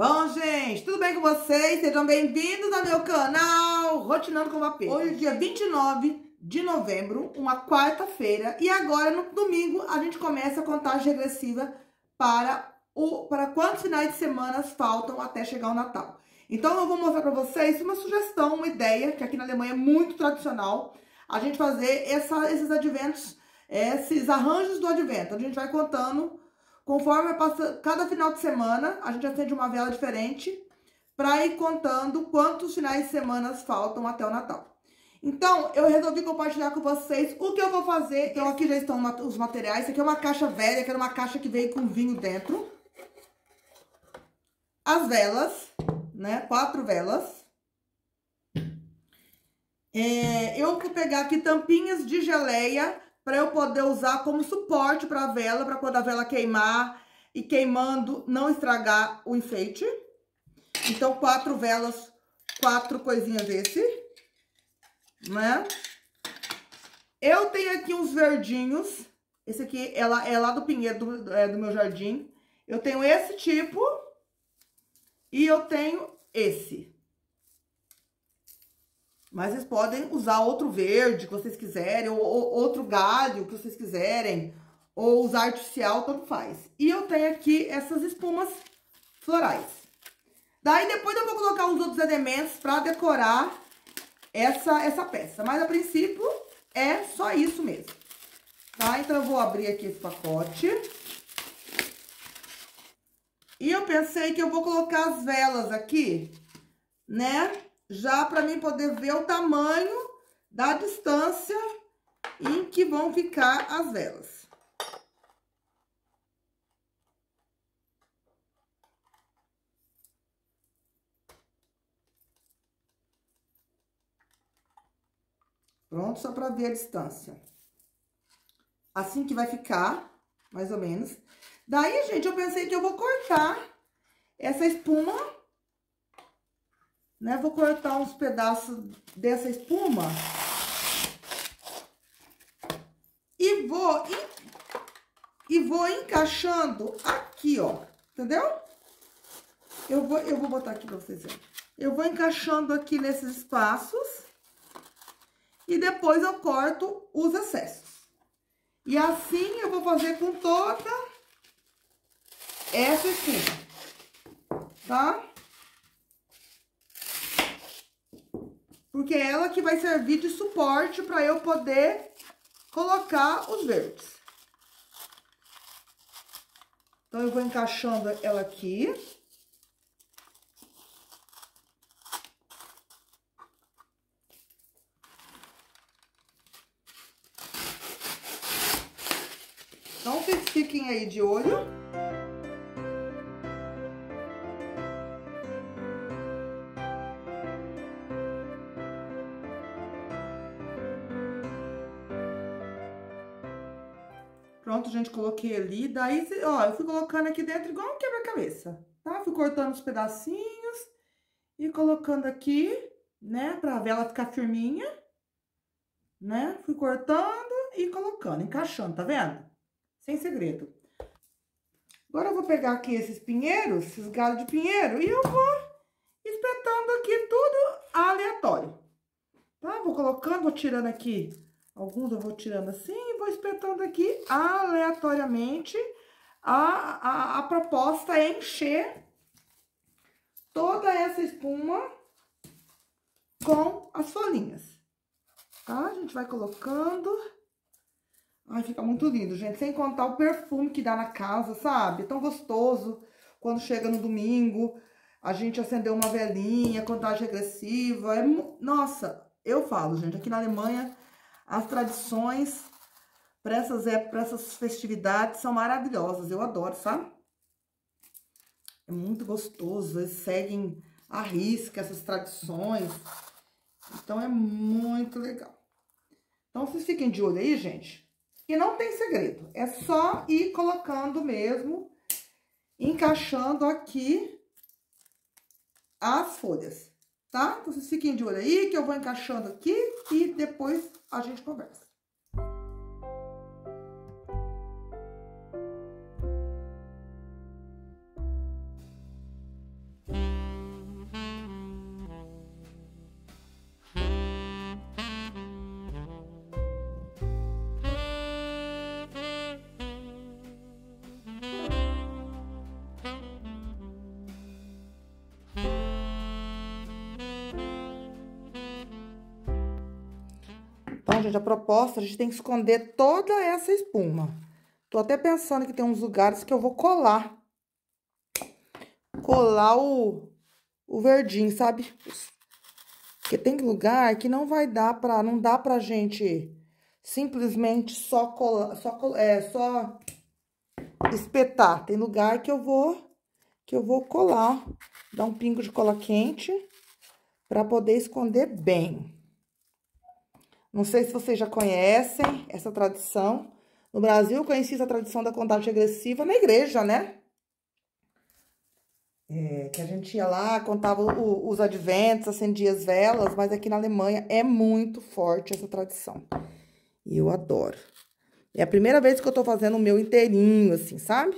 Bom, gente, tudo bem com vocês? Sejam bem-vindos ao meu canal Rotinando com Vapeiro. Hoje, é dia 29 de novembro, uma quarta-feira. E agora, no domingo, a gente começa a contagem regressiva para, o, para quantos finais de semana faltam até chegar o Natal. Então, eu vou mostrar para vocês uma sugestão, uma ideia, que aqui na Alemanha é muito tradicional, a gente fazer essa, esses adventos, esses arranjos do advento. A gente vai contando Conforme passa, cada final de semana, a gente acende uma vela diferente para ir contando quantos finais de semana faltam até o Natal. Então, eu resolvi compartilhar com vocês o que eu vou fazer. Então, aqui já estão os materiais. Isso aqui é uma caixa velha, que era uma caixa que veio com vinho dentro. As velas, né? Quatro velas. É, eu vou pegar aqui tampinhas de geleia para eu poder usar como suporte para a vela, para quando a vela queimar e queimando não estragar o enfeite. Então, quatro velas, quatro coisinhas desse, né? Eu tenho aqui uns verdinhos. Esse aqui é lá, é lá do pinheiro do, é, do meu jardim. Eu tenho esse tipo e eu tenho esse. Mas vocês podem usar outro verde que vocês quiserem, ou, ou outro galho que vocês quiserem, ou usar artificial, tanto faz. E eu tenho aqui essas espumas florais. Daí depois eu vou colocar uns outros elementos para decorar essa, essa peça. Mas a princípio é só isso mesmo. Tá? Então eu vou abrir aqui esse pacote. E eu pensei que eu vou colocar as velas aqui, né? já para mim poder ver o tamanho da distância em que vão ficar as velas. Pronto, só para ver a distância. Assim que vai ficar, mais ou menos. Daí, gente, eu pensei que eu vou cortar essa espuma né? Vou cortar uns pedaços dessa espuma. E vou, e vou encaixando aqui, ó. Entendeu? Eu vou, eu vou botar aqui pra vocês verem. Eu vou encaixando aqui nesses espaços. E depois eu corto os excessos. E assim eu vou fazer com toda essa espuma. Tá? Porque é ela que vai servir de suporte para eu poder colocar os verdes. Então, eu vou encaixando ela aqui. Então, vocês fiquem aí de olho. gente, coloquei ali. Daí, ó, eu fui colocando aqui dentro igual um quebra-cabeça, tá? Fui cortando os pedacinhos e colocando aqui, né? Pra vela ficar firminha, né? Fui cortando e colocando, encaixando, tá vendo? Sem segredo. Agora eu vou pegar aqui esses pinheiros, esses galhos de pinheiro, e eu vou espetando aqui tudo aleatório. Tá? Vou colocando, vou tirando aqui Alguns eu vou tirando assim e vou espetando aqui aleatoriamente. A, a, a proposta é encher toda essa espuma com as folhinhas. Tá? A gente vai colocando. Ai, fica muito lindo, gente. Sem contar o perfume que dá na casa, sabe? É tão gostoso. Quando chega no domingo, a gente acendeu uma velinha, contagem regressiva. É... Nossa, eu falo, gente, aqui na Alemanha as tradições para essas, épocas, essas festividades são maravilhosas, eu adoro, sabe? É muito gostoso, eles seguem à risca essas tradições. Então é muito legal. Então vocês fiquem de olho aí, gente. E não tem segredo, é só ir colocando mesmo, encaixando aqui as folhas tá? Então, vocês fiquem de olho aí, que eu vou encaixando aqui e depois a gente conversa. Então, gente, a proposta, a gente tem que esconder toda essa espuma. Tô até pensando que tem uns lugares que eu vou colar. Colar o, o verdinho, sabe? Porque tem lugar que não vai dar pra... Não dá pra gente simplesmente só colar... Só, é, só espetar. Tem lugar que eu vou... Que eu vou colar. Dar um pingo de cola quente. Pra poder esconder bem. Não sei se vocês já conhecem essa tradição. No Brasil, eu conheci essa tradição da contagem regressiva na igreja, né? É, que a gente ia lá, contava o, os adventos, acendia as velas, mas aqui na Alemanha é muito forte essa tradição. E eu adoro. É a primeira vez que eu tô fazendo o meu inteirinho, assim, sabe?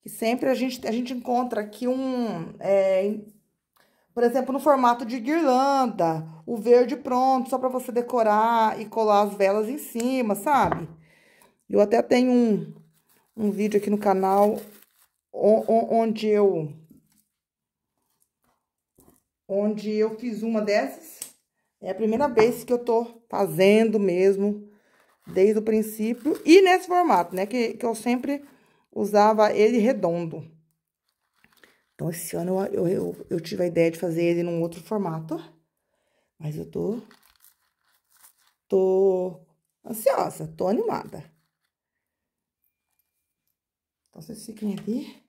Que sempre a gente, a gente encontra aqui um... É, por exemplo, no formato de guirlanda, o verde pronto, só para você decorar e colar as velas em cima, sabe? Eu até tenho um, um vídeo aqui no canal onde eu onde eu fiz uma dessas. É a primeira vez que eu tô fazendo mesmo, desde o princípio. E nesse formato, né? Que, que eu sempre usava ele redondo. Então, esse ano eu, eu, eu, eu tive a ideia de fazer ele num outro formato. Mas eu tô... Tô ansiosa, tô animada. Então, vocês fiquem aqui.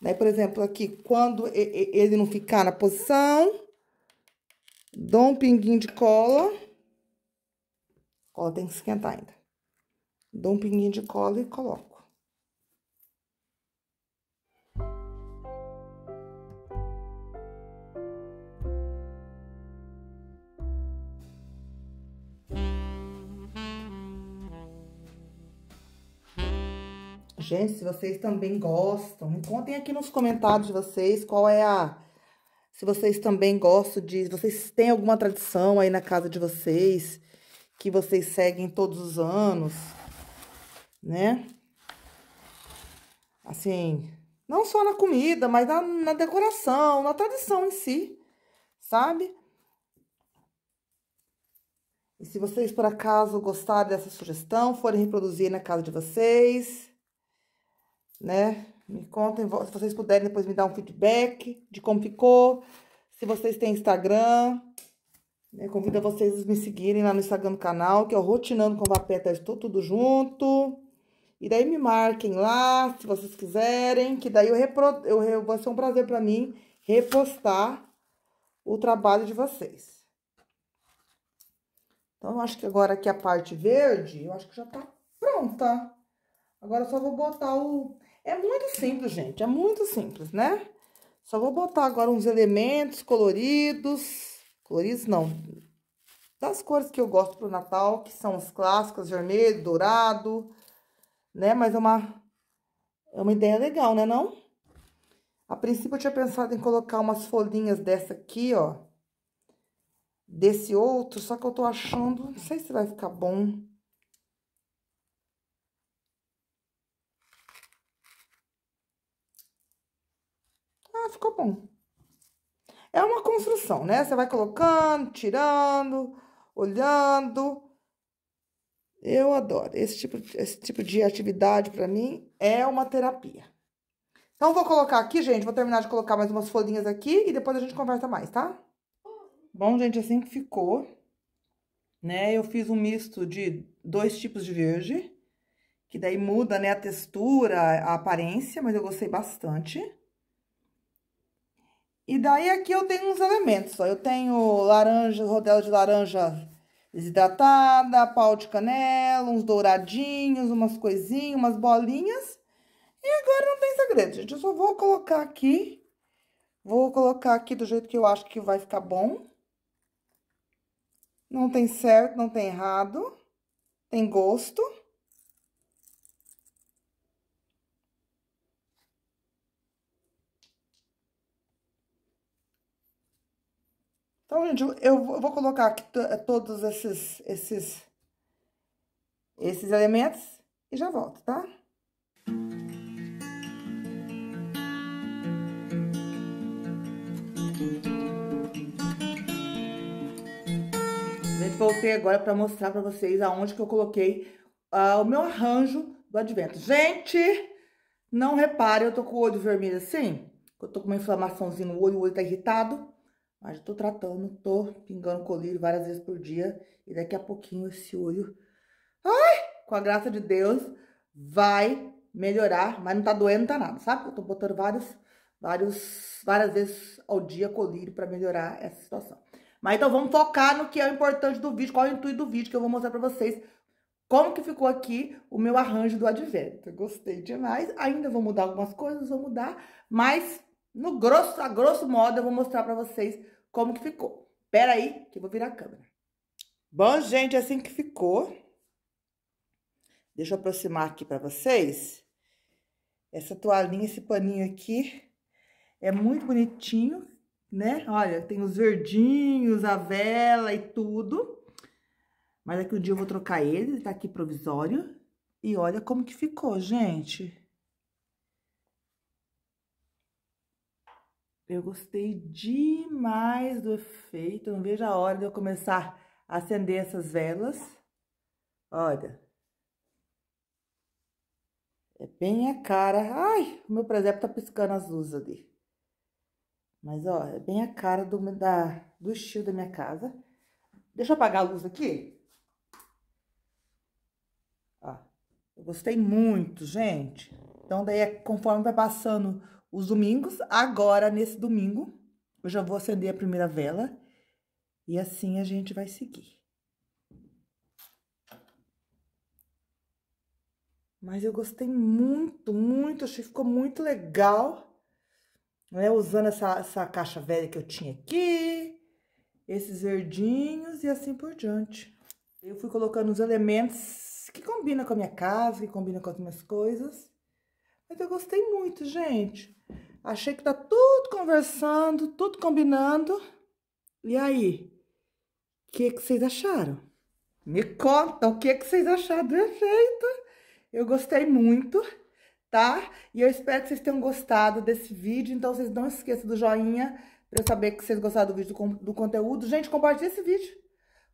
Daí, por exemplo, aqui, quando ele não ficar na posição, dou um pinguinho de cola. cola tem que esquentar ainda. Dou um pinguinho de cola e coloco. gente, se vocês também gostam. Me contem aqui nos comentários de vocês qual é a... Se vocês também gostam de... Vocês têm alguma tradição aí na casa de vocês que vocês seguem todos os anos, né? Assim, não só na comida, mas na, na decoração, na tradição em si, sabe? E se vocês, por acaso, gostarem dessa sugestão, forem reproduzir na casa de vocês, né? Me contem, se vocês puderem depois me dar um feedback de como ficou. Se vocês têm Instagram, né? convido vocês a me seguirem lá no Instagram do canal, que é o Rotinando com Vapeta, tá estou tudo junto. E daí me marquem lá, se vocês quiserem, que daí eu, repro... eu vai ser um prazer para mim repostar o trabalho de vocês. Então, eu acho que agora aqui a parte verde, eu acho que já tá pronta. Agora eu só vou botar o é muito simples, gente, é muito simples, né? Só vou botar agora uns elementos coloridos, coloridos não, das cores que eu gosto pro Natal, que são os clássicos, vermelho, dourado, né? Mas é uma, é uma ideia legal, né não? A princípio eu tinha pensado em colocar umas folhinhas dessa aqui, ó, desse outro, só que eu tô achando, não sei se vai ficar bom, mas ficou bom. É uma construção, né? Você vai colocando, tirando, olhando. Eu adoro. Esse tipo, esse tipo de atividade, para mim, é uma terapia. Então, vou colocar aqui, gente. Vou terminar de colocar mais umas folhinhas aqui e depois a gente conversa mais, tá? Bom, gente, assim que ficou, né? Eu fiz um misto de dois tipos de verde, que daí muda, né, a textura, a aparência, mas eu gostei bastante. E daí aqui eu tenho uns elementos. Ó. Eu tenho laranja, rodela de laranja desidratada, pau de canela, uns douradinhos, umas coisinhas, umas bolinhas. E agora não tem segredo, gente. Eu só vou colocar aqui. Vou colocar aqui do jeito que eu acho que vai ficar bom. Não tem certo, não tem errado. Tem gosto. Então, gente, eu vou colocar aqui eh, todos esses, esses, esses elementos e já volto, tá? Gente, voltei agora para mostrar para vocês aonde que eu coloquei uh, o meu arranjo do advento. Gente, não repare, eu tô com o olho vermelho assim, eu tô com uma inflamaçãozinha no olho, o olho tá irritado. Mas eu tô tratando, tô pingando colírio várias vezes por dia. E daqui a pouquinho esse olho, ai, com a graça de Deus, vai melhorar. Mas não tá doendo, tá nada, sabe? Eu tô botando vários, vários, várias vezes ao dia colírio pra melhorar essa situação. Mas então vamos focar no que é o importante do vídeo, qual é o intuito do vídeo que eu vou mostrar pra vocês. Como que ficou aqui o meu arranjo do advento. gostei demais. Ainda vou mudar algumas coisas, vou mudar. Mas no grosso, a grosso modo, eu vou mostrar pra vocês como que ficou. Pera aí, que eu vou virar a câmera. Bom, gente, assim que ficou. Deixa eu aproximar aqui pra vocês. Essa toalhinha, esse paninho aqui, é muito bonitinho, né? Olha, tem os verdinhos, a vela e tudo. Mas daqui é um dia eu vou trocar ele, ele tá aqui provisório. E olha como que ficou, gente. Eu gostei demais do efeito. Não vejo a hora de eu começar a acender essas velas. Olha. É bem a cara. Ai, o meu presépio tá piscando as luzes ali. Mas, ó, é bem a cara do, da, do estilo da minha casa. Deixa eu apagar a luz aqui. Ó, eu gostei muito, gente. Então, daí, é conforme vai passando os domingos. Agora, nesse domingo, eu já vou acender a primeira vela e assim a gente vai seguir. Mas eu gostei muito, muito, achei que ficou muito legal. Né? Usando essa, essa caixa velha que eu tinha aqui, esses verdinhos e assim por diante. Eu fui colocando os elementos que combinam com a minha casa, que combinam com as minhas coisas. Mas eu gostei muito, gente. Achei que tá tudo conversando, tudo combinando. E aí? O que, que vocês acharam? Me conta o que, que vocês acharam do efeito. Eu gostei muito, tá? E eu espero que vocês tenham gostado desse vídeo. Então, vocês não esqueçam do joinha pra eu saber que vocês gostaram do vídeo, do, conteúdo. Gente, compartilha esse vídeo.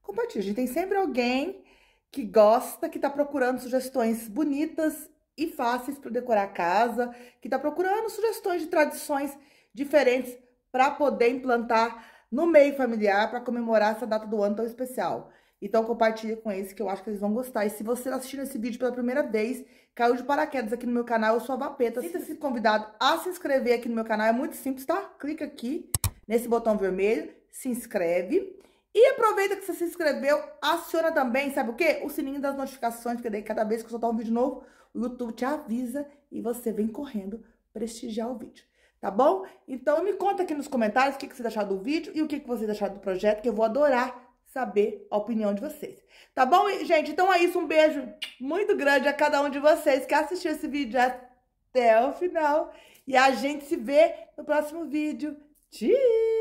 Compartilha. A gente tem sempre alguém que gosta, que tá procurando sugestões bonitas e fáceis para decorar a casa, que está procurando sugestões de tradições diferentes para poder implantar no meio familiar para comemorar essa data do ano tão especial. Então compartilha com eles que eu acho que eles vão gostar. E se você está assistindo esse vídeo pela primeira vez, caiu de paraquedas aqui no meu canal, eu sou a Vapeta. Sinta-se convidado a se inscrever aqui no meu canal, é muito simples, tá? Clica aqui nesse botão vermelho, se inscreve. E aproveita que você se inscreveu, aciona também, sabe o quê? O sininho das notificações, porque daí cada vez que eu soltar um vídeo novo, o YouTube te avisa e você vem correndo prestigiar o vídeo. Tá bom? Então me conta aqui nos comentários o que, que vocês acharam do vídeo e o que, que vocês acharam do projeto, que eu vou adorar saber a opinião de vocês. Tá bom, gente? Então é isso. Um beijo muito grande a cada um de vocês que assistiu esse vídeo até o final. E a gente se vê no próximo vídeo. Tchau!